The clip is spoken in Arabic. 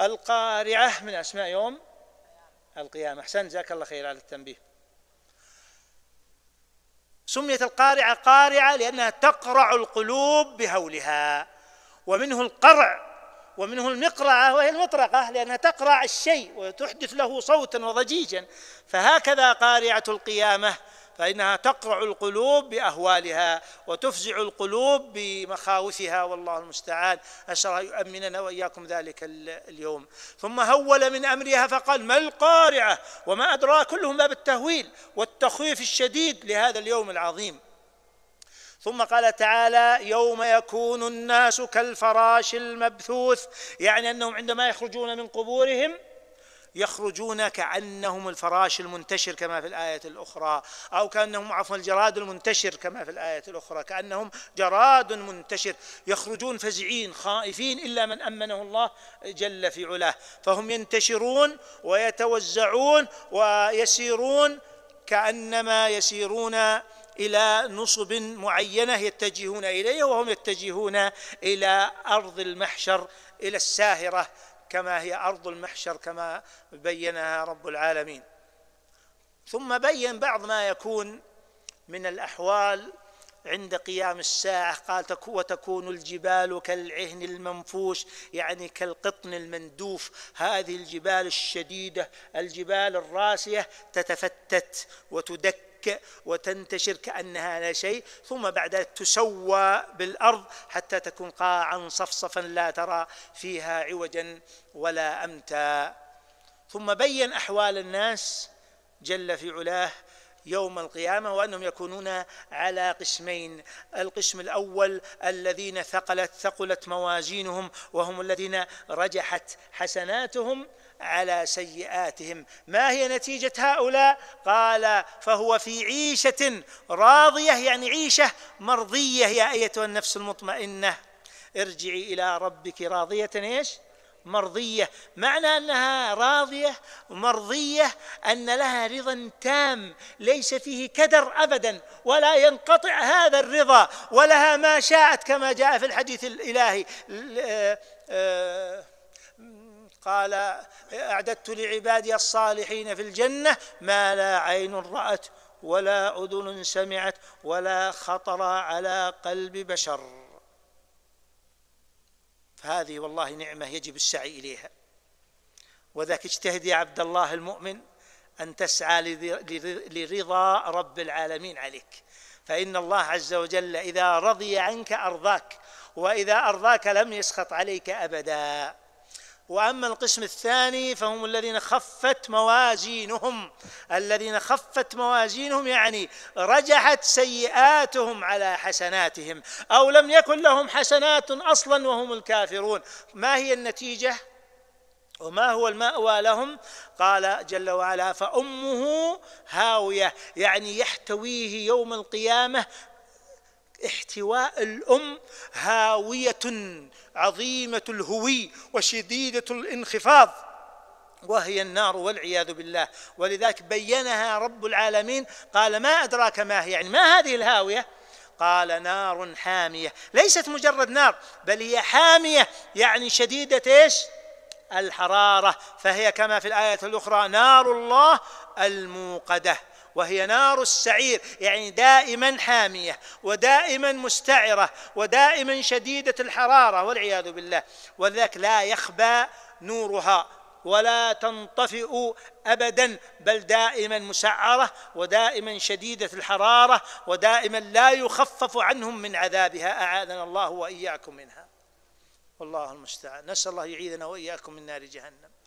القارعة من أسماء يوم القيامة أحسن جزاك الله خير على التنبيه سميت القارعة قارعة لأنها تقرع القلوب بهولها ومنه القرع ومنه المقرعة وهي المطرقة لأنها تقرع الشيء وتحدث له صوتا وضجيجا فهكذا قارعة القيامة فإنها تقرع القلوب بأهوالها وتفزع القلوب بمخاوفها والله المستعان أسأل الله يؤمننا وإياكم ذلك اليوم ثم هول من أمرها فقال ما القارعة وما أدرى كلهم باب التهويل والتخويف الشديد لهذا اليوم العظيم ثم قال تعالى يوم يكون الناس كالفراش المبثوث يعني انهم عندما يخرجون من قبورهم يخرجون كأنهم الفراش المنتشر كما في الآية الأخرى أو كأنهم عفوا الجراد المنتشر كما في الآية الأخرى كأنهم جراد منتشر يخرجون فزعين خائفين إلا من أمنه الله جل في علاه فهم ينتشرون ويتوزعون ويسيرون كأنما يسيرون الى نصب معينه يتجهون اليه وهم يتجهون الى ارض المحشر الى الساهره كما هي أرض المحشر كما بينها رب العالمين ثم بين بعض ما يكون من الأحوال عند قيام الساعة قال وتكون الجبال كالعهن المنفوش يعني كالقطن المندوف هذه الجبال الشديدة الجبال الراسية تتفتت وتدك تتلكأ وتنتشر كأنها لا شيء ثم بعد ذلك تسوى بالأرض حتى تكون قاعا صفصفا لا ترى فيها عوجا ولا أمتا ثم بين أحوال الناس جل في علاه يوم القيامة وأنهم يكونون على قسمين القسم الأول الذين ثقلت ثقلت موازينهم وهم الذين رجحت حسناتهم على سيئاتهم ما هي نتيجة هؤلاء قال فهو في عيشة راضية يعني عيشة مرضية يا أيتها النفس المطمئنة ارجعي إلى ربك راضية إيش مرضية معنى أنها راضية مرضية أن لها رضا تام ليس فيه كدر أبدا ولا ينقطع هذا الرضا ولها ما شاءت كما جاء في الحديث الإلهي آه، آه، قال أعددت لعبادي الصالحين في الجنة ما لا عين رأت ولا أذن سمعت ولا خطر على قلب بشر فهذه والله نعمة يجب السعي إليها وذاك اجتهد يا عبد الله المؤمن أن تسعى لرضا رب العالمين عليك فإن الله عز وجل إذا رضي عنك أرضاك وإذا أرضاك لم يسخط عليك أبداً واما القسم الثاني فهم الذين خفت موازينهم الذين خفت موازينهم يعني رجحت سيئاتهم على حسناتهم او لم يكن لهم حسنات اصلا وهم الكافرون ما هي النتيجه وما هو الماوى لهم قال جل وعلا فامه هاويه يعني يحتويه يوم القيامه احتواء الأم هاوية عظيمة الهوي وشديدة الانخفاض وهي النار والعياذ بالله ولذلك بينها رب العالمين قال ما أدراك ما هي يعني ما هذه الهاوية قال نار حامية ليست مجرد نار بل هي حامية يعني شديدة إيش الحرارة فهي كما في الآية الأخرى نار الله الموقدة وهي نار السعير يعني دائما حاميه ودائما مستعره ودائما شديده الحراره والعياذ بالله ولذلك لا يخبى نورها ولا تنطفئ ابدا بل دائما مسعره ودائما شديده الحراره ودائما لا يخفف عنهم من عذابها اعاذنا الله واياكم منها والله المستعان نسال الله يعيذنا واياكم من نار جهنم